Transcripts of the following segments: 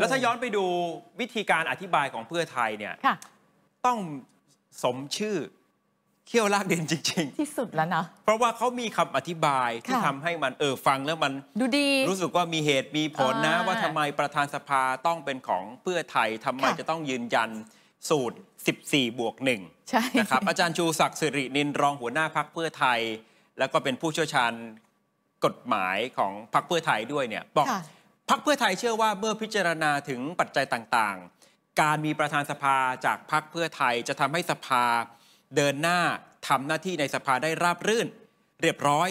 แล้วถ้าย้อนไปดูวิธีการอธิบายของเพื่อไทยเนี่ยต้องสมชื่อเขี้ยวลากเด่นจริงๆ ที่สุดแล้วนะเพราะว่าเขามีคำอธิบายที่ทำให้มันเออฟังแล้วมันดูดี รู้สึกว่ามีเหตุมีผลนะว่าทำไมประธานสภาต้องเป็นของเพื่อไทยทำไมจะต้องยืนยันสูตร 14 บวกหนึ่งนะครับ อาจารย์ชูศักดิ์สิรินินรองหัวหน้าพักเพื่อไทย แล้วก็เป็นผู้เชี่ยวชาญกฎหมายของพักเพื่อไทยด้วยเนี่ยบอกพักเพื่อไทยเชื่อว่าเมื่อพิจารณาถึงปัจจัยต่างๆ การมีประธานสภาจากพักเพื่อไทยจะทำให้สภาเดินหน้า ทำหน้าที่ในสภาได้ราบรื่น เรียบร้อย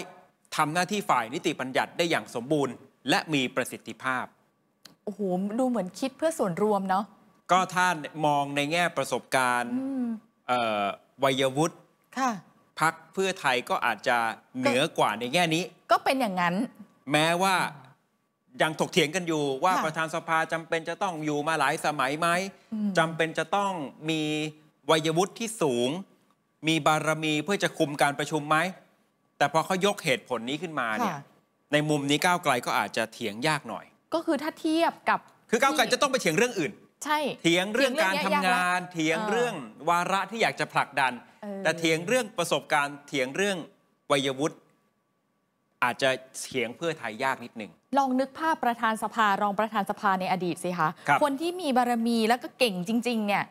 ทำหน้าที่ฝ่ายนิติบัญญัติได้อย่างสมบูรณ์ และมีประสิทธิภาพ โอ้โหดูเหมือนคิดเพื่อส่วนรวมเนาะก็ถ้ามองในแง่ประสบการณ์วัยวุฒิพักเพื่อไทยก็อาจจะเหนือกว่าในแง่นี้ ก็เป็นอย่างนั้น แม้ว่ายังถกเถียงกันอยู่ว่าประธานสภาจำเป็นจะต้องอยู่มาหลายสมัยไหมจำจำเป็นจะต้องมีวัยวุฒิที่สูง มีบารมีเพื่อจะคุมการประชุมไหมแต่พอเขายกเหตุผลนี้ขึ้นมาเนี่ยในมุมนี้ก้าวไกลก็อาจจะเถียงยากหน่อย ก็คือถ้าเทียบกับคือก้าวไกลจะต้องไปเถียงเรื่องอื่น ใช่เถียงเรื่องการทำงานเถียงเรื่องวาระที่อยากจะผลักดัน แต่เถียงเรื่องประสบการณ์เถียงเรื่องวัยวุฒิอาจจะเสียงเพื่อไทยยากนิดหนึ่งลองนึกภาพประธานสภารองประธานสภาในอดีตสิคะคคนที่มีบารมีแล้วก็เก่งจริง ๆ เนี่ย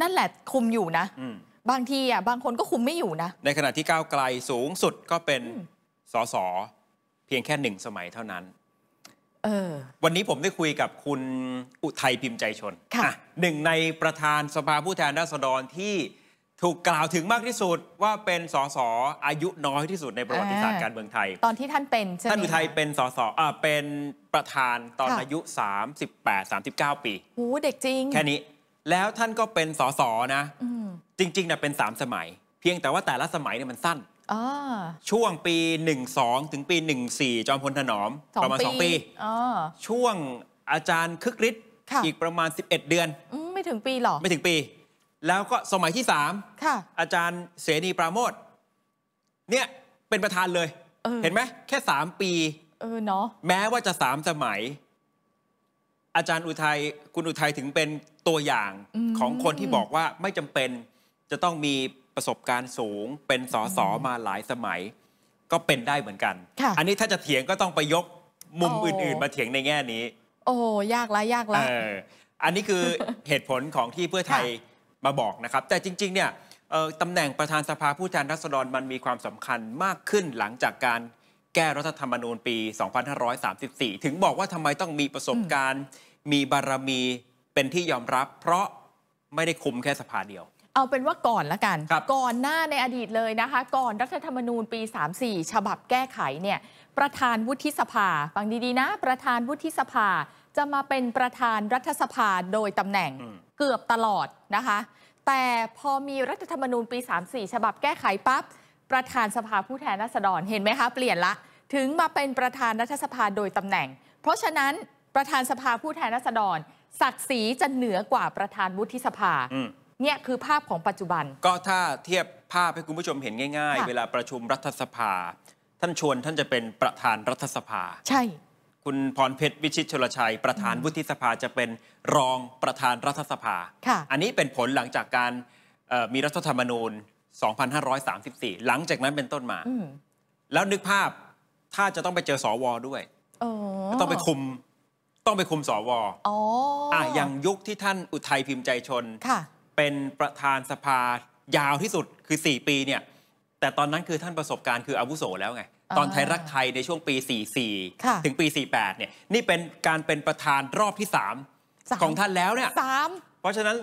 นั่นแหละคุมอยู่นะ บางทีอ่ะบางคนก็คุมไม่อยู่นะ ในขณะที่ก้าวไกลสูงสุดก็เป็นสสเพียงแค่หนึ่งสมัยเท่านั้นออ วันนี้ผมได้คุยกับคุณอุทัยพิมพ์ใจชนหนึ่งในประธานสภาผู้แทนราษฎรที่ถูกกล่าวถึงมากที่สุดว่าเป็นสสออายุน้อยที่สุดในประวัติศาสตร์การเมืองไทยตอนที่ท่านเป็นท่านอุทัยเป็นสสอ่าเป็นประธานตอนอายุ 38-39 ปีโหเด็กจริง แค่นี้แล้วท่านก็เป็นสสนะ จริงๆนะเป็นสามสมัย เพียงแต่ว่าแต่ละสมัยเนี่ยมันสั้นช่วงปี 12 ถึงปี 14 จอมพลถนอมประมาณ2ปีช่วงอาจารย์คึกฤทธิ์อีกประมาณ 11 เดือน ไม่ถึงปีหรอไม่ถึงปีแล้วก็สมัยที่สามอาจารย์เสนีปราโมทเนี่ยเป็นประธานเลยเเห็นไหมแค่สามปี เออเนาะแม้ว่าจะสามสมัย อาจารย์อุทัย คุณอุทัย ถึงเป็นตัวอย่างอของคนที่บอกว่าไม่จำเป็นจะต้องมีประสบการณ์สูง เป็นสอสอมาหลายสมัย ก็เป็นได้เหมือนกัน อันนี้ถ้าจะเถียงก็ต้องไปยกมุมอื่นๆ มาเถียงในแง่นี้ โอ้ยากละยากละอันนี้คือเหตุผลของที่เพื่อไทยมาบอกนะครับ แต่จริงๆ เนี่ยตำแหน่งประธานสภาผู้แทนราษฎรมันมีความสำคัญมากขึ้นหลังจากการแก้รัฐธรรมนูญปี 2534 ถึงบอกว่าทำไมต้องมีประสบการณ์ มีบารมีเป็นที่ยอมรับเพราะไม่ได้คุมแค่สภาเดียว เอาเป็นว่าก่อนละกันก่อนหน้าในอดีตเลยนะคะ ก่อนรัฐธรรมนูญปี 34 ฉบับแก้ไขเนี่ยประธานวุฒิสภาฟังดีๆนะประธานวุฒิสภาจะมาเป็นประธานรัฐสภาโดยตำแหน่งเกือบตลอดนะคะ แต่พอมีรัฐธรรมนูญปี 34 ฉบับแก้ไขปั๊บ ประธานสภาผู้แทนราษฎรเห็นไหมคะเปลี่ยนละ ถึงมาเป็นประธานรัฐสภาโดยตำแหน่ง เพราะฉะนั้นประธานสภาผู้แทนราษฎร ศักดิ์ศรีจะเหนือกว่าประธานวุฒิสภาเนี่ยคือภาพของปัจจุบัน ก็ถ้าเทียบภาพให้คุณผู้ชม เห็นง่าย ๆ เวลาประชุมรัฐสภาท่านชวนท่านจะเป็นประธานรัฐสภาใช่คุณพรเพชร วิชิตชลชัยประธานวุฒิสภาจะเป็นรองประธานรัฐสภาอันนี้เป็นผลหลังจากการมีรัฐธรรมนูญ 2534 หลังจากนั้นเป็นต้นมา แล้วนึกภาพถ้าจะต้องไปเจอสอวอด้วยต้องไปคุมต้องไปคุมสอวอออย่างยุคที่ท่านอุทัยพิมพ์ใจชน เป็นประธานสภายาวที่สุดคือ 4 ปีเนี่ยแต่ตอนนั้นคือท่านประสบการณ์คืออาวุโสแล้วไงตอนไทยรักไทยในช่วงปี 44 ถึงปี 48 เนี่ยนี่เป็นการเป็นประธานรอบที่3ของท่านแล้วเนี่ยเพราะฉะนั้น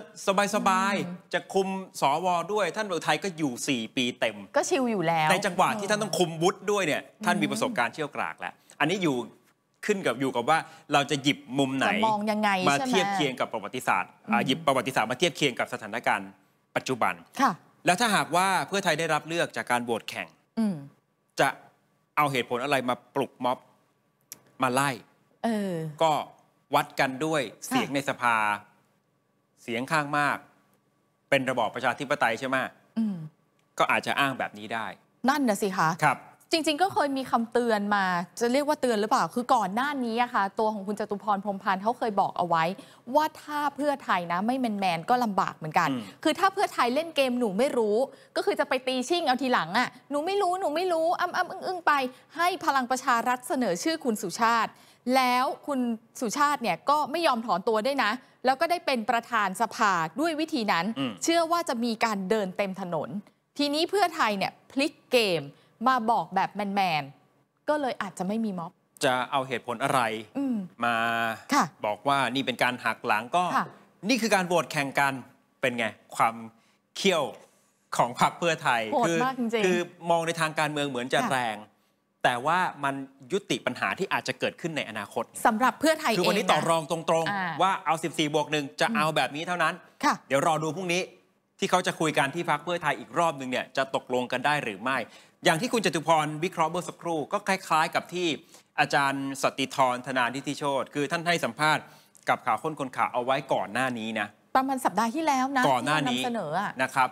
สบายๆ จะคุมสวด้วย ท่านเลไทยก็อยู่ 4 ปีเต็ม ก็ชิลอยู่แล้วในจังหวะที่ท่านต้องคุมวุฒิด้วยเนี่ยท่านมีประสบการณ์เชี่ยวกรากแล้ว อันนี้อยู่ขึ้นกับอยู่กับว่าเราจะหยิบมุมไหนมองยังไงมาเทียบเคียงกับประวัติศาสตร์หยิบประวัติศาสตร์มาเทียบเคียงกับสถานการณ์ ปัจจุบันค่ะแล้วถ้าหากว่าเพื่อไทยได้รับเลือกจากการโหวตแข่งจะเอาเหตุผลอะไรมาปลุกม็อบมาไล่ก็วัดกันด้วยเสียงในสภา เสียงข้างมาก เป็นระบอบประชาธิปไตยใช่ไหมก็อาจจะอ้างแบบนี้ได้ นั่นนะสิคะครับจริง ๆ ก็เคยมีคำเตือนมา จะเรียกว่าเตือนหรือเปล่า คือก่อนหน้านี้อะค่ะ ตัวของคุณจตุพรพรมพันธ์เขาเคยบอกเอาไว้ ว่าถ้าเพื่อไทยนะไม่แมนแมนก็ลำบากเหมือนกัน คือถ้าเพื่อไทยเล่นเกมหนูไม่รู้ ก็คือจะไปตีชิ่งเอาทีหลังอะหนูไม่รู้หนูไม่รู้อ้ำอ้ำอึ้งไป ให้พลังประชารัฐเสนอชื่อคุณสุชาติ แล้วคุณสุชาติเนี่ยก็ไม่ยอมถอนตัวได้นะ แล้วก็ได้เป็นประธานสภาด้วยวิธีนั้น เชื่อว่าจะมีการเดินเต็มถนน ทีนี้เพื่อไทยเนี่ยพลิกเกมมาบอกแบบแมนๆ ก็เลยอาจจะไม่มีม็อบ จะเอาเหตุผลอะไรมมาบอกว่านี่เป็นการหักหลังก็ นี่คือการโหวตแข่งกันเป็นไงความเขี้ยวของพรรคเพื่อไทยคือคือมองในทางการเมืองเหมือนจะแรง แต่ว่ามันยุติปัญหาที่อาจจะเกิดขึ้นในอนาคต สำหรับเพื่อไทยเองคือวันนี้ต่อรองตรงๆ ว่าเอา 14 บวกหนึ่งจะเอาแบบนี้เท่านั้นเดี๋ยวรอดูพรุ่งนี้ ที่เขาจะคุยกันที่พักเพื่อไทยอีกรอบหนึ่งเนี่ยจะตกลงกันได้หรือไม่อย่างที่คุณจตุพรวิเคราะห์เมื่อสักครู่ก็คล้าย ๆ กับที่อาจารย์สติธรธนาทิติโชตคือท่านให้สัมภาษณ์กับข่าวค้นคนข่าวเอาไว้ก่อนหน้านี้นะ ประมาณสัปดาห์ที่แล้วนะก่อนหน้านี้เสนอนะครับ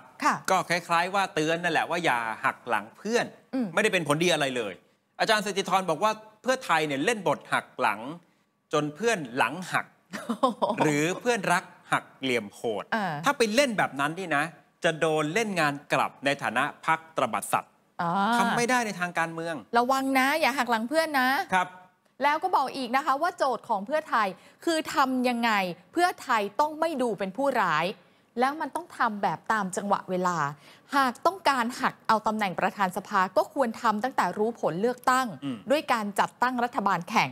ก็คล้ายๆว่าเตือนนั่นแหละว่าอย่าหักหลังเพื่อนไม่ได้เป็นผลดีอะไรเลย อาจารย์สติธรบอกว่าเพื่อไทยเนี่ยเล่นบทหักหลัง จนเพื่อนหลังหัก หรือเพื่อนรักหักเหลี่ยมโหดถ้าไปเล่นแบบนั้นนี่นะ จะโดนเล่นงานกลับในฐานะพักตรบัดสัตวทำไม่ได้ในทางการเมือง ระวังนะอย่าหักหลังเพื่อนนะครับ แล้วก็บอกอีกนะคะ ว่าโจทย์ของเพื่อไทยคือทำยังไงเพื่อไทยต้องไม่ดูเป็นผู้ร้าย แล้วมันต้องทำแบบตามจังหวะเวลา หากต้องการหักเอาตำแหน่งประธานสภาก็ควรทำตั้งแต่รู้ผลเลือกตั้งด้วยการจัดตั้งรัฐบาลแข่ง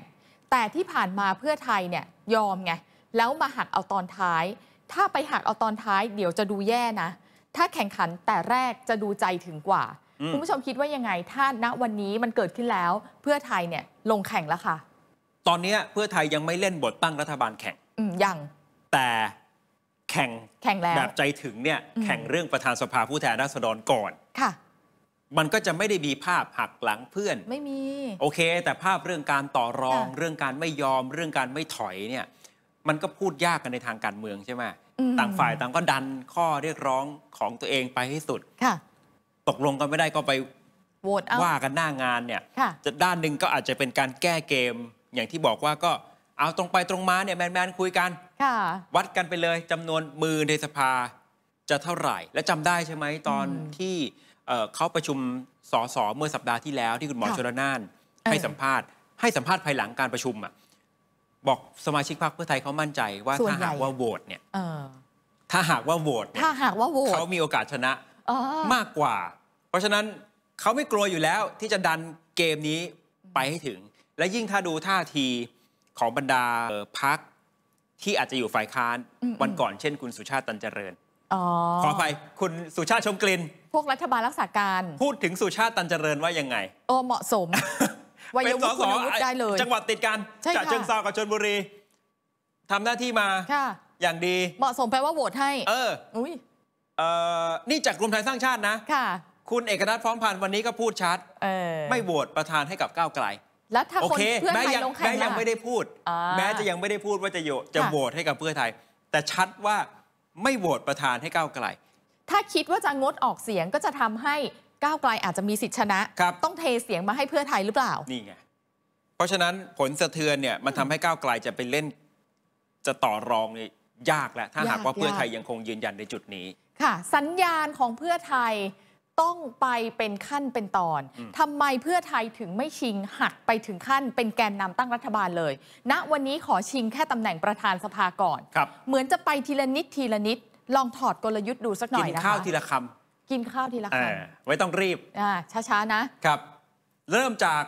แต่ที่ผ่านมาเพื่อไทยเนี่ยยอมไงแล้วมาหักเอาตอนท้าย ถ้าไปหักเอาตอนท้าย เดี๋ยวจะดูแย่นะถ้าแข่งขันแต่แรกจะดูใจถึงกว่าคุณผู้ชมคิดว่ายังไงถ้าณวันนี้มันเกิดขึ้นแล้วเพื่อไทยเนี่ยลงแข่งแล้วค่ะตอนนี้เพื่อไทยยังไม่เล่นบทตั้งรัฐบาลแข่งยังแต่แข่งแข่งแล้วแบบใจถึงเนี่ยแข่งเรื่องประธานสภาผู้แทนราษฎรก่อนค่ะ มันก็จะไม่ได้มีภาพหักหลังเพื่อนไม่มี โอเค แต่ภาพเรื่องการต่อรอง เรื่องการไม่ยอมเรื่องการไม่ถอยเนี่ย มันก็พูดยากกันในทางการเมืองใช่ไหมต่างฝ่ายต่างก็ดันข้อเรียกร้องของตัวเองไปให้สุดค่ะตกลงกันไม่ได้ก็ไปว่ากันหน้างานเนี่ยจะด้านหนึ่งก็อาจจะเป็นการแก้เกมอย่างที่บอกว่าก็เอาตรงไปตรงมาเนี่ยแมนแมนๆคุยกันวัดกันไปเลยจำนวนมือในสภา จะเท่าไหร่ และจำได้ใช่ไหมตอนที่เขาประชุมสสเมื่อสัปดาห์ที่แล้วที่คุณหมอะชลนานให้สัมภาษณ์ให้สัมภาษณ์ภายหลังการประชุมอะบอกสมาชิกพรรคเพื่อไทยเขามั่นใจว่าวถ้าหากว่าโหวตเนี่ยถ้าหากว่าโหวตถ้าหากว่าโหวตเขามีโอกาสชนะมากกว่า เพราะฉะนั้นเขาไม่กลัวอยู่แล้วที่จะดันเกมนี้ไปให้ถึง และยิ่งถ้าดูท่าทีของบรรดาพักที่อาจจะอยู่ฝ่ายค้านวันก่อนเช่น คุณสุชาติตันเจริญอขออภัยคุณสุชาติชมกลินพวกรัฐบาลรักษาการพูดถึงสุชาติตันเจริญว่ายังไงโอ้เหมาะสม วัยวุฒิคุณวุฒิได้เลย จังหวัดติดกันจากเชิงซากับชนบุรี ทำหน้าที่มาอย่างดีเหมาะสมแปลว่าโหวตให้ เอออุ้ยนี่จากรวมไทยสร้างชาตินะ ค่ะ คุณเอกนัทพร้อมพันธ์วันนี้ก็พูดชัดไม่โหวตประธานให้กับก้าวไกลแล้วถ้าคนเพื่อไทยลงแข่งแม้ยังไม่ได้พูด แม้จะยังไม่ได้พูดว่าจะโยจะโหวตให้กับเพื่อไทย แต่ชัดว่าไม่โหวตประธานให้ก้าวไกล ถ้าคิดว่าจะงดออกเสียงก็จะทำให้ก้าวไกลอาจจะมีสิทธิชนะ ต้องเทเสียงมาให้เพื่อไทยหรือเปล่า นี่ไง เพราะฉะนั้นผลสะเทือนเนี่ยมันทำให้ก้าวไกลจะไปเล่นจะต่อรองยากแหละถ้าหากว่าเพื่อไทยยังคงยืนยันในจุดนี้ค่ะสัญญาณของเพื่อไทยต้องไปเป็นขั้นเป็นตอนทำไมเพื่อไทยถึงไม่ชิงหักไปถึงขั้น เป็นแกนนำตั้งรัฐบาลเลยณนะวันนี้ขอชิงแค่ตำแหน่งประธานสภาก่อนเหมือนจะไปทีละนิดทีละนิดลองถอดกลยุทธ์ดูสักหน่อยนะคะกินข้าวทีละคำกินข้าวทีละคำไว้ต้องรีบช้าๆนะครับ เริ่มจาก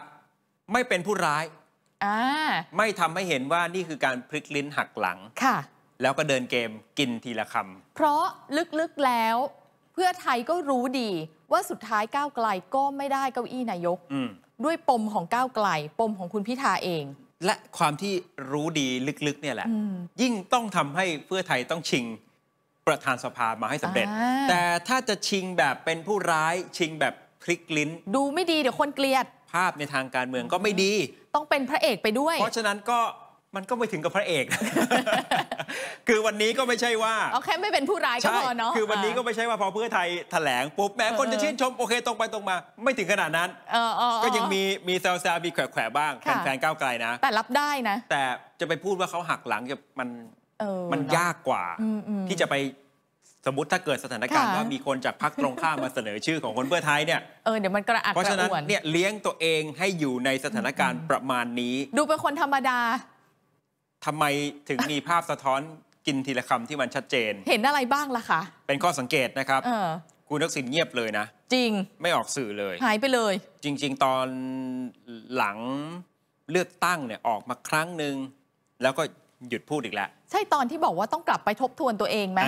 ไม่เป็นผู้ร้ายไม่ทำให้เห็นว่านี่คือการพลิกลิ้นหักหลังค่ะแล้วก็เดินเกมกินทีละคำ เพราะลึกๆแล้ว เพื่อไทยก็รู้ดีว่าสุดท้ายก้าวไกลก็ไม่ได้เก้าอี้นายกด้วยปมของก้าวไกลปมของคุณพิธาเอง และความที่รู้ดีลึกๆ เนี่ยแหละยิ่งต้องทำให้เพื่อไทยต้องชิงประธานสภามาให้สำเร็จ แต่ถ้าจะชิงแบบเป็นผู้ร้ายชิงแบบพลิกลิ้น ดูไม่ดีเดี๋ยวคนเกลียด ภาพในทางการเมืองก็ไม่ดี ต้องเป็นพระเอกไปด้วย เพราะฉะนั้นก็มันก็ไม่ถึงกับพระเอก คือวันนี้ก็ไม่ใช่ว่าเอาแค่ไม่เป็นผู้ร้ายก็พอเนาะคือวันนี้ก็ไม่ใช่ว่าพอเพื่อไทยแถลงปุ๊บ แม้คนจะชื่นชมโอเคตรงไปตรงมา ไม่ถึงขนาดนั้นก็ยังมีมีแซวแซวมีแขวะๆบ้างแฟนๆก้าวไกลนะ แต่รับได้นะ แต่จะไปพูดว่าเขาหักหลังจะมันมันยากกว่า ที่จะไปสมมติถ้าเกิดสถานการณ์ ว่ามีคนจากพรรคตรงข้ามมาเสนอชื่อของคนเพื่อไทยเนี่ยเออเดี๋ยวมันกระอักกระอ่วนเพราะฉะนั้นเนี่ยเลี้ยงตัวเองให้อยู่ในสถานการณ์ประมาณนี้ ดูเป็นคนธรรมดาทำไมถึงมีภาพสะท้อนกินทีละคำที่มันชัดเจน เห็นอะไรบ้างล่ะคะ เป็นข้อสังเกตนะครับคุณทักษิณเงียบเลยนะ จริงไม่ออกสื่อเลย หายไปเลย จริง ๆ ตอนหลังเลือกตั้งเนี่ย ออกมาครั้งหนึ่งแล้วก็หยุดพูดอีกแล้วใช่ ตอนที่บอกว่าต้องกลับไปทบทวนตัวเองไหม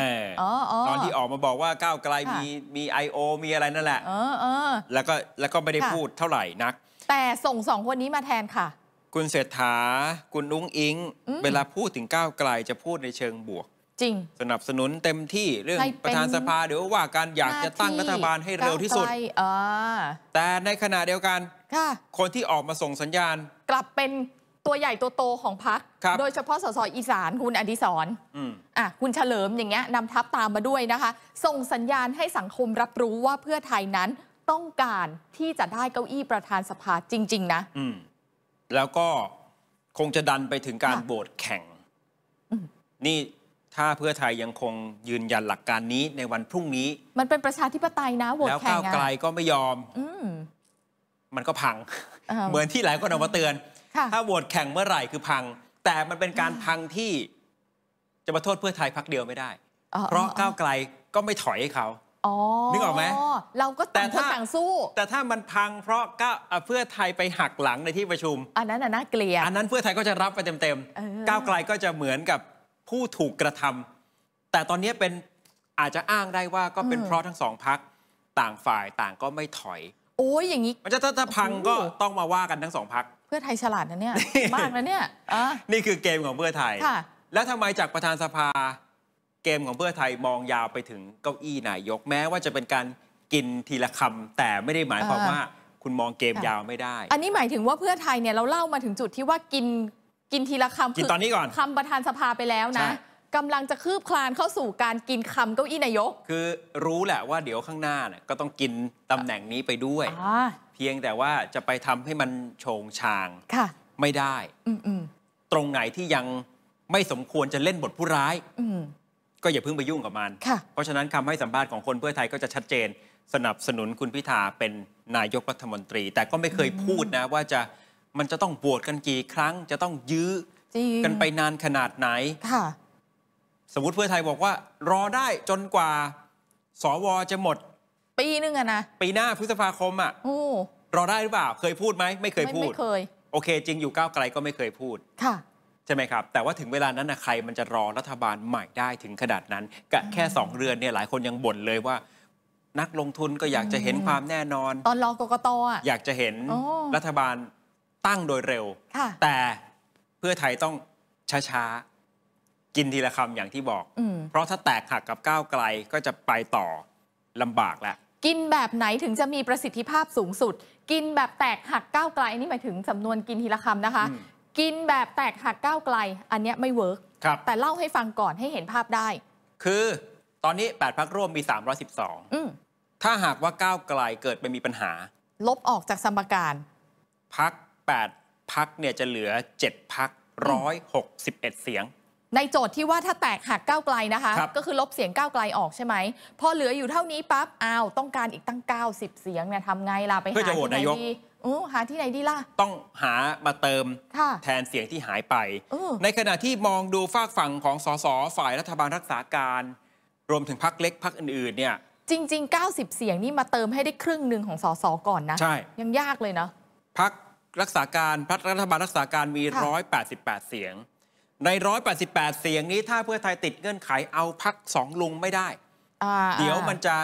ตอนที่ออกมาบอกว่าก้าวไกลมีมีไอโอมีอะไรนั่นแหละแล้วก็แล้วก็ไม่ได้พูดเท่าไหร่นักแต่ส่งสองคนนี้มาแทนค่ะคุณเศรษฐา คุณนุ้งอิงเวลาพูดถึงก้าวไกลจะพูดในเชิงบวก จริง สนับสนุนเต็มที่เรื่องประธานสภาเดี๋ยวว่าการอยากจะตั้งรัฐบาลให้เร็วที่สุดแต่ในขณะเดียวกันคนที่ออกมาส่งสัญญาณ กลับเป็นตัวใหญ่ตัวโตของพรรคโดยเฉพาะสสอีสานคุณอดิศรอ่ะคุณเฉลิมอย่างเงี้ยนำทัพตามมาด้วยนะคะ ส่งสัญญาณให้สังคมรับรู้ว่าเพื่อไทยนั้นต้องการที่จะได้เก้าอี้ประธานสภาจริง ๆ นะแล้วก็คงจะดันไปถึงการโหวตแข่งนี่ถ้าเพื่อไทยยังคงยืนยันหลักการนี้ในวันพรุ่งนี้ มันเป็นประชาธิปไตยนะโหวตแข่งแล้วก้าวไกลก็ไม่ยอมมันก็พัง เหมือนที่หลายคนออกมาเตือนถ้าโหวตแข่งเมื่อไหร่คือพัง แต่มันเป็นการพังที่ จะมาโทษเพื่อไทยพักเดียวไม่ได้ เพราะก้าวไกลก็ไม่ถอยให้เขานึกออกไหมเราก็ต่างคนต่างสู้ แต่ถ้ามันพังเพราะก็เพื่อไทยไปหักหลังในที่ประชุม อันนั้นน่าเกลียดอันนั้นเพื่อไทยก็จะรับไปเต็มๆก้าวไกลก็จะเหมือนกับผู้ถูกกระทำ แต่ตอนนี้เป็นอาจจะอ้างได้ว่าก็เป็นเพราะทั้งสองพักต่างฝ่ายต่างก็ไม่ถอย โอ้ยอย่างนี้มันจะถ้าพังก็ต้องมาว่ากันทั้งสองพัก เพื่อไทยฉลาดนะเนี่ยมากนะเนี่ยนี่คือเกมของเพื่อไทย แล้วทำไมจากประธานสภากมของเพื่อไทยมองยาวไปถึงเก้าอี้นายกแม้ว่าจะเป็นการกินทีละคำแต่ไม่ได้หมายความว่า คุณมองเกมยาวไม่ได้ อันนี้หมายถึงว่าเพื่อไทยเนี่ยเราเล่ามาถึงจุดที่ว่ากินกินทีละคำกินตอนนี้ก่อนคำประธานสภาไปแล้วนะกำลังจะคืบคลานเข้าสู่การกินคำเก้าอี้นายก คือรู้แหละว่าเดี๋ยวข้างหน้าเนี่ยก็ต้องกินตำแหน่งนี้ไปด้วยเพียงแต่ว่าจะไปทำให้มันโฉงชางไม่ได้ตรงไหนที่ยังไม่สมควรจะเล่นบทผู้ร้ายก็อย่าเพิ่งไปยุ่งกับมัน เพราะฉะนั้นคำให้สัมภาษณ์ของคนเพื่อไทยก็จะชัดเจนสนับสนุนคุณพิธาเป็นนายกรัฐมนตรี แต่ก็ไม่เคยพูดนะว่าจะมันจะต้องบวชกันกี่ครั้ง จะต้องยื้อกันไปนานขนาดไหน ค่ะ สมมติเพื่อไทยบอกว่า รอได้จนกว่าสว จะหมด ปีนึงอะนะ ปีหน้าพฤษภาคมอะรอได้หรือเปล่าเคยพูดไหมไม่เคยพูดไม่เคยโอเค จริงอยู่ก้าวไกลก็ไม่เคยพูดค่ะใช่ไหมครับแต่ว่าถึงเวลานั้นนะใครมันจะรอรัฐบาลใหม่ได้ถึงขนาดนั้นกแค่ 2เรือนเนี่ยหลายคนยังบ่นเลยว่า นักลงทุนก็อยากจะเห็นความแน่นอนตอนรอกกตอ่ะอยากจะเห็นรัฐบาลตั้งโดยเร็ว แต่เพื่อไทยต้องช้าๆ กินทีละคำอย่างที่บอก เพราะถ้าแตกหักกับก้าวไกลก็จะไปต่อลำบากแล้วกินแบบไหนถึงจะมีประสิทธิภาพสูงสุด กินแบบแตกหักก้าวไกลนี่หมายถึงจำนวนกินทีละคำนะคะกินแบบแตกหักก้าวไกลอันนี้ไม่เวิร์กครับแต่เล่าให้ฟังก่อนให้เห็นภาพได้ คือตอนนี้ 8พักร่วมมี 312 อืมถ้าหากว่าก้าวไกลเกิดไปมีปัญหา ลบออกจากสมการ พัก 8 พักเนี่ยจะเหลือ 7พัก161 เสียง ในโจทย์ที่ว่าถ้าแตกหักก้าวไกลนะคะคก็คือลบเสียงก้าวไกลออกใช่ไหมพอเหลืออยู่เท่านี้ปั๊บอ้าวต้องการอีกตั้ง 90 เสียงเนี่ยทำไงล่ะไปหาที่ไหนดีหาที่ไหนดีล่ะ ต้องหามาเติมแทนเสียงที่หายไป ในขณะที่มองดูฝากฝั่งของสสฝ่ายรัฐบาลรักษาการรวมถึงพักเล็กพักอื่นๆเนี่ยจริง ๆ 90 เสียงนี่มาเติมให้ได้ครึ่งหนึ่งของสสก่อนนะใช่ยังยากเลยนะพักรักษาการพักรัฐบาลรักษาการมี 188 เสียง ใน 188 เสียงนี้ถ้าเพื่อไทยติดเงื่อนไขเอาพักสองลุงไม่ได้เดี๋ยวมันจะ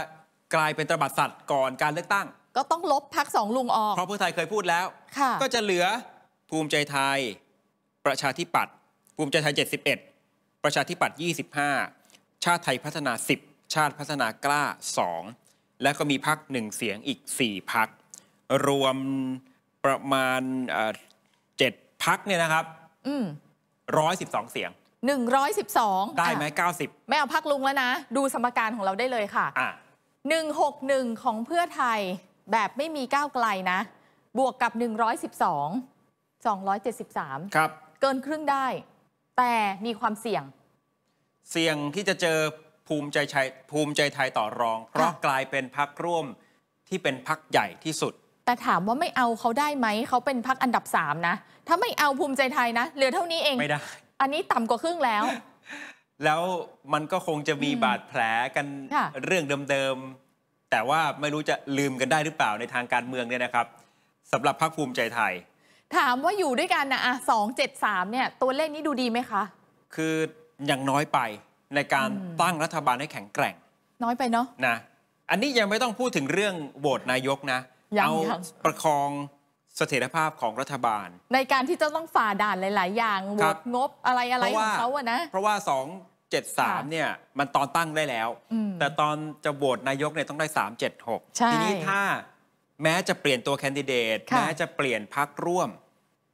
กลายเป็นตบัดสัตว์ก่อนการเลือกตั้งก็ต้องลบพักสองลุงออก เพราะเพื่อไทยเคยพูดแล้ว ก็จะเหลือภูมิใจไทย ประชาธิปัตย์ภูมิใจไทย 71 ประชาธิปัตย์25 ชาติไทยพัฒนา 10 ชาติพัฒนากล้า 2 และก็มีพักหนึ่งเสียงอีก 4พัก รวมประมาณเจ็ดพักเนี่ยนะครับร้อยสิบสองเสียงหนึ่งร้อยสิบสองได้ไหมเก้าสิบไม่เอาพักลุงแล้วนะ ดูสมการของเราได้เลยค่ะหนึ่งหกหนึ่งของเพื่อไทยแบบไม่มีก้าวไกลนะ บวกกับ 112 273 ครับเกินครึ่งได้ แต่มีความเสี่ยง เสี่ยงที่จะเจอ ภูมิใจไทยภูมิใจไทยต่อรอง เพราะกลายเป็นพักร่วมที่เป็นพักใหญ่ที่สุด แต่ถามว่าไม่เอาเขาได้ไหม เขาเป็นพักอันดับสามนะ ถ้าไม่เอาภูมิใจไทยนะ เหลือเท่านี้เองไม่ได้ อันนี้ต่ำกว่าครึ่งแล้ว แล้วมันก็คงจะมีบาดแผลกันเรื่องเดิมแต่ว่าไม่รู้จะลืมกันได้หรือเปล่าในทางการเมืองเนี่ยนะครับสำหรับพรรคภูมิใจไทย ถามว่าอยู่ด้วยกันนะอ่ะสองเจ็ดสามเนี่ยตัวเลขนี้ดูดีไหมคะ คือยังน้อยไปในการตั้งรัฐบาลให้แข็งแกร่ง น้อยไปเนาะนะ อันนี้ยังไม่ต้องพูดถึงเรื่องโหวตนายกนะ เอาประคองเสถียรภาพของรัฐบาล ในการที่จะต้องฝ่าด่านหลาย ๆ อย่างโหวตงบอะไรอะไรของเขาอะนะเพราะว่าสอง73เนี่ยมันตอนตั้งได้แล้ว แต่ตอนจะโหวตนายกเนี่ยต้องได้ 376 ทีนี้ถ้าแม้จะเปลี่ยนตัวแคนดิเดตแม้จะเปลี่ยนพักร่วม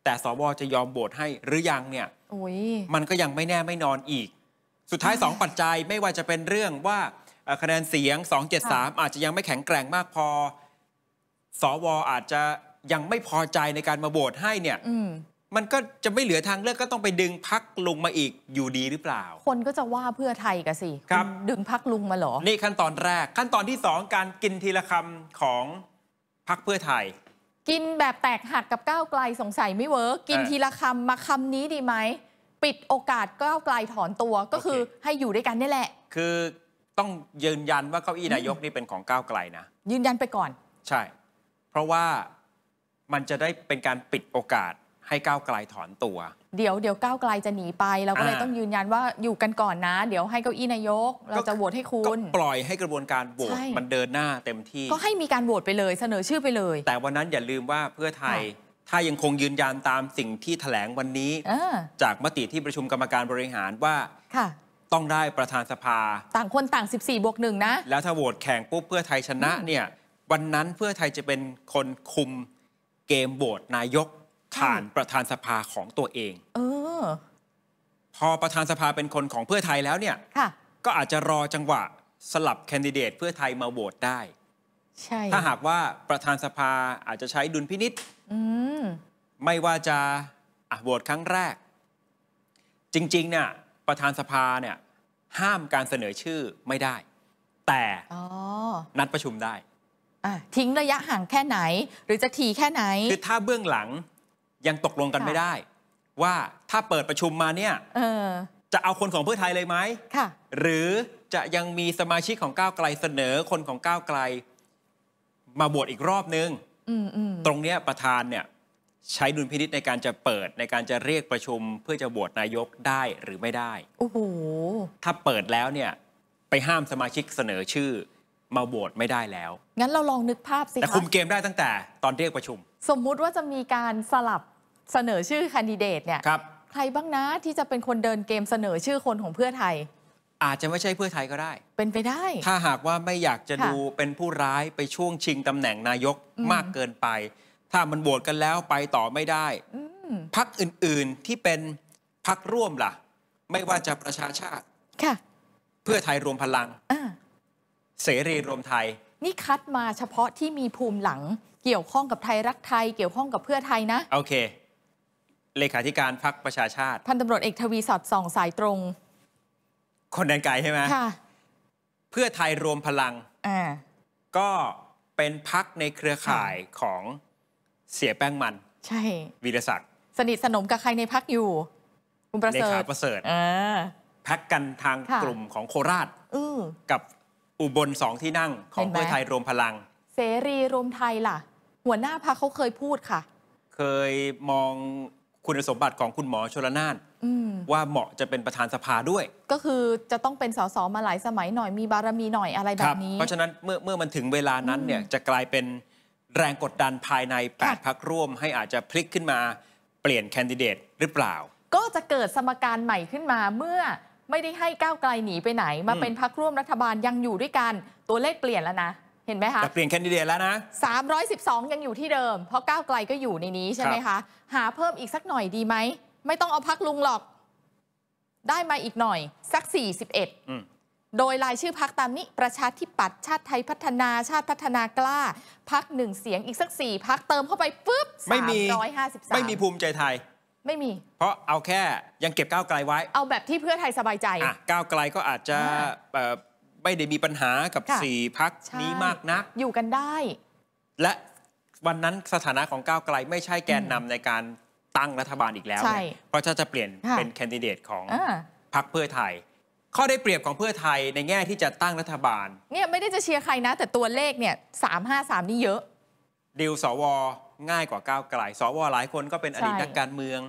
แต่สวจะยอมโหวตให้หรือยังเนี่ยมันก็ยังไม่แน่ไม่นอนอีก สุดท้าย 2 ปัจจัย ไม่ว่าจะเป็นเรื่องว่าคะแนนเสียง 273 อาจจะยังไม่แข็งแกร่งมากพอ สวอาจจะยังไม่พอใจในการมาโหวตให้เนี่ยมันก็จะไม่เหลือทางเลือกก็ต้องไปดึงพักลุงมาอีกอยู่ดีหรือเปล่า คนก็จะว่าเพื่อไทยกันสิครับดึงพักลุงมาเหรอ นี่ขั้นตอนแรก ขั้นตอนที่สองการกินทีละคำของพักเพื่อไทย กินแบบแตกหักกับก้าวไกลสงสัยไม่เวิร์กกินทีละคำมาคำนี้ดีไหมปิดโอกาสก้าวไกลถอนตัวก็คือให้อยู่ด้วยกันนี่แหละ คือต้องยืนยันว่าเก้าอี้นายกนี่เป็นของก้าวไกลนะ ยืนยันไปก่อน ใช่ เพราะว่ามันจะได้เป็นการปิดโอกาสให้ก้าวไกลถอนตัว เดี๋ยวเดี๋ยวก้าวไกลจะหนีไปเราก็เลยต้องยืนยันว่าอยู่กันก่อนนะ เดี๋ยวให้เก้าอี้นายก เราจะโหวตให้คุณปล่อยให้กระบวนการโหวตมันเดินหน้าเต็มที่ก็ให้มีการโหวตไปเลยเสนอชื่อไปเลย แต่วันนั้นอย่าลืมว่าเพื่อไทยถ้ายังคงยืนยันตามสิ่งที่ถแถลงวันนี้จากมติที่ประชุมกรรมการบริหารว่าต้องได้ประธานสภา ต่างคนต่าง 14บวกหนึ่งนะ แล้วถ้าโหวตแข่งปุ๊บเพื่อไทยชนะเนี่ยวันนั้นเพื่อไทยจะเป็นคนคุมเกมโหวตนายกผ่านประธานสภาของตัวเอง เออพอประธานสภาเป็นคนของเพื่อไทยแล้วเนี่ยก็อาจจะรอจังหวะสลับแคนดิเดตเพื่อไทยมาโหวตได้ ใช่ ถ้าหากว่าประธานสภาอาจจะใช้ดุลพินิษฐ์ไม่ว่าจะโหวตครั้งแรก จริงๆเนี่ยประธานสภาเนี่ย ห้ามการเสนอชื่อไม่ได้ แต่นัดประชุมได้ทิ้งระยะห่างแค่ไหน หรือจะทีแค่ไหนคือถ้าเบื้องหลังยังตกลงกันไม่ได้ ว่าถ้าเปิดประชุมมาเนี่ยจะเอาคนของเพื่อไทยเลยไหมหรือจะยังมีสมาชิกของก้าวไกลเสนอคนของก้าวไกล มาบวชอีกรอบนึง ตรงเนี้ยประธานเนี่ย ใช้ดุลพินิษในการจะเปิดในการจะเรียกประชุมเพื่อจะโหวตนายกได้หรือไม่ได้ โอ้โห ถ้าเปิดแล้วเนี่ย ไปห้ามสมาชิกเสนอชื่อมาโหวตไม่ได้แล้ว งั้นเราลองนึกภาพสิแต่คุมเกมได้ตั้งแต่ตอนเรียกประชุม สมมุติว่าจะมีการสลับเสนอชื่อคนดิเดต เนี่ยครับใครบ้างนะที่จะเป็นคนเดินเกมเสนอชื่อคนของเพื่อไทย อาจจะไม่ใช่เพื่อไทยก็ได้ เป็นไปได้ ถ้าหากว่าไม่อยากจะดูเป็นผู้ร้ายไปช่วงชิงตำแหน่งนายกมากเกินไป ถ้ามันโหวตกันแล้วไปต่อไม่ได้พักอื่น ๆที่เป็นพักร่วมล่ะ ไม่ว่าจะประชาชาติค่ะ เพื่อไทยรวมพลังเสรีรวมไทย นี่คัดมาเฉพาะที่มีภูมิหลังเกี่ยวข้องกับไทยรักไทย เกี่ยวข้องกับเพื่อไทยนะ โอเค เลขาธิการพรรคประชาชาติ พันตำรวจเอกทวีสอดส่องสายตรง คนแดนไกลใช่ไหมค่ะเพื่อไทยรวมพลังอ่าก็เป็นพักในเครือข่ายของเสียแป้งมัน ใช่ วีรศักดิ์สนิทสนมกับใครในพักอยู่คุณประเสริขาประเสริฐแพ็กกันทางกลุ่มของโคราชกับอุบลสองที่นั่งของเพื่อไทย รวมพลัง เสรีรวมไทยล่ะ หัวหน้าพรรคเขาเคยพูดค่ะ เคยมองคุณสมบัติของคุณหมอชลนานว่าเหมาะจะเป็นประธานสภาด้วย ก็คือจะต้องเป็นสสมาหลายสมัยหน่อยมีบารมีหน่อยอะไรแบบนี้ เพราะฉะนั้นเมื่อเมื่อมันถึงเวลานั้นเนี่ยจะกลายเป็นแรงกดดันภายใน 8พักร่วม ให้อาจจะพลิกขึ้นมาเปลี่ยนแคนดิเดตหรือเปล่า ก็จะเกิดสมการใหม่ขึ้นมาเมื่อไม่ได้ให้ก้าวไกลหนีไปไหน มาเป็นพักร่วมรัฐบาลยังอยู่ด้วยกัน ตัวเลขเปลี่ยนแล้วนะ เห็นไหมคะแต่เปลี่ยนแคนดิเดตแล้วนะ 312 ยังอยู่ที่เดิม เพราะก้าวไกลก็อยู่ในนี้ใช่ไหมคะ หาเพิ่มอีกสักหน่อยดีไหม ไม่ต้องเอาพักลุงหรอก ได้มาอีกหน่อยสัก 41 โดยรายชื่อพักตามนี้ประชาธิปัตย์ชาติไทยพัฒนาชาติพัฒนากล้าพักหนึ่งเสียงอีกสักสี่พักเติมเข้าไปปุ๊บไม่มีร้อยห้าสิบสามไม่มีภูมิใจไทยไม่มี เพราะเอาแค่ยังเก็บก้าวไกลไว้ เอาแบบที่เพื่อไทยสบายใจก้าวไกลก็อาจจะไม่ได้มีปัญหากับสี่พักนี้มากนัก อยู่กันได้ และวันนั้นสถานะของก้าวไกลไม่ใช่แกนนำในการตั้งรัฐบาลอีกแล้ว เพราะจะจะเปลี่ยนเป็นแคนดิเดตของพักเพื่อไทย ข้อได้เปรียบของเพื่อไทยในแง่ที่จะตั้งรัฐบาล เนี่ยไม่ได้จะเชียร์ใครนะแต่ตัวเลขเนี่ยสามห้าสามนี่เยอะดิวสวง่ายกว่าก้าวไกลสวหลายคนก็เป็นอดีตนักการเมือง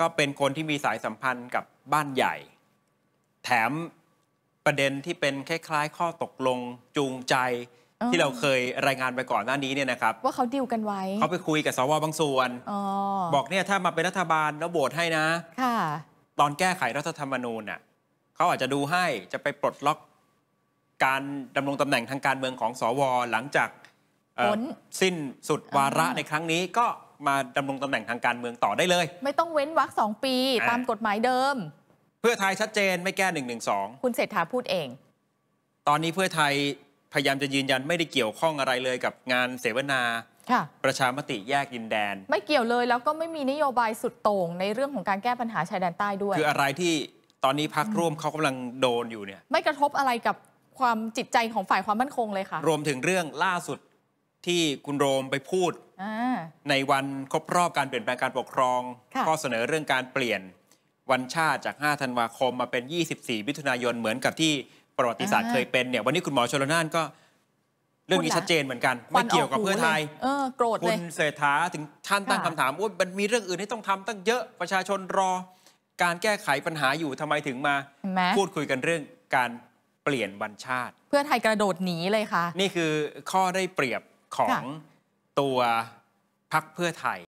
ก็เป็นคนที่มีสายสัมพันธ์กับบ้านใหญ่ แถมประเด็นที่เป็นคล้ายๆข้อตกลง จูงใจ ที่เราเคยรายงานไปก่อนหน้านี้เนี่ยนะครับว่าเขาดิวกันไว้เขาไปคุยกับสวบางส่วนอบอกเนี่ยถ้ามาเป็นรัฐบาลแล้วโหวตให้นะค่ะตอนแก้ไขรัฐธรรมนูญน่ะเขาอาจจะดูให้จะไปปลดล็อกการดำรงตำแหน่งทางการเมืองของสว หลังจากสิ้นสุดวาระในครั้งนี้ก็มาดำรงตำแหน่งทางการเมืองต่อได้เลย ไม่ต้องเว้นวรรคสองปีตามกฎหมายเดิม เพื่อไทยชัดเจนไม่แก้หนึ่งหนึ่งสองคุณเศรษฐาพูดเอง ตอนนี้เพื่อไทย พยายามจะยืนยันไม่ได้เกี่ยวข้องอะไรเลยกับงานเสวนา ประชามติแยกดินแดน ไม่เกี่ยวเลยแล้วก็ไม่มีนโยบายสุดโต่งในเรื่องของการแก้ปัญหาชายแดนใต้ด้วยคืออะไรที่ตอนนี้พักร่วมเขากำลังโดนอยู่เนี่ยไม่กระทบอะไรกับความจิตใจของฝ่ายความมั่นคงเลยค่ะ รวมถึงเรื่องล่าสุดที่คุณโรมไปพูด ในวันครบรอบการเปลี่ยนแปลงการปกครอง ข้อเสนอเรื่องการเปลี่ยนวันชาติจาก 5 ธันวาคมมาเป็น 24มิถุนายน เหมือนกับที่ประวัติศาสตร์เคยเป็นเนี่ย วันนี้คุณหมอชลนานก็ เรื่องนี้ชัดเจนเหมือนกัน ไม่เกี่ยวกับเพื่อไทยเออโกรธเลย คุณเศรษฐาถึงท่านตั้งคำถามว่ามันมีเรื่องอื่นที่ต้องทำตั้งเยอะประชาชนรอ การแก้ไขปัญหาอยู่ทำไมถึงมาพูดคุยกันเรื่อง การเปลี่ยนวันชาติ เพื่อไทยกระโดดหนีเลยค่ะ นี่คือข้อได้เปรียบของตัวพักเพื่อไทย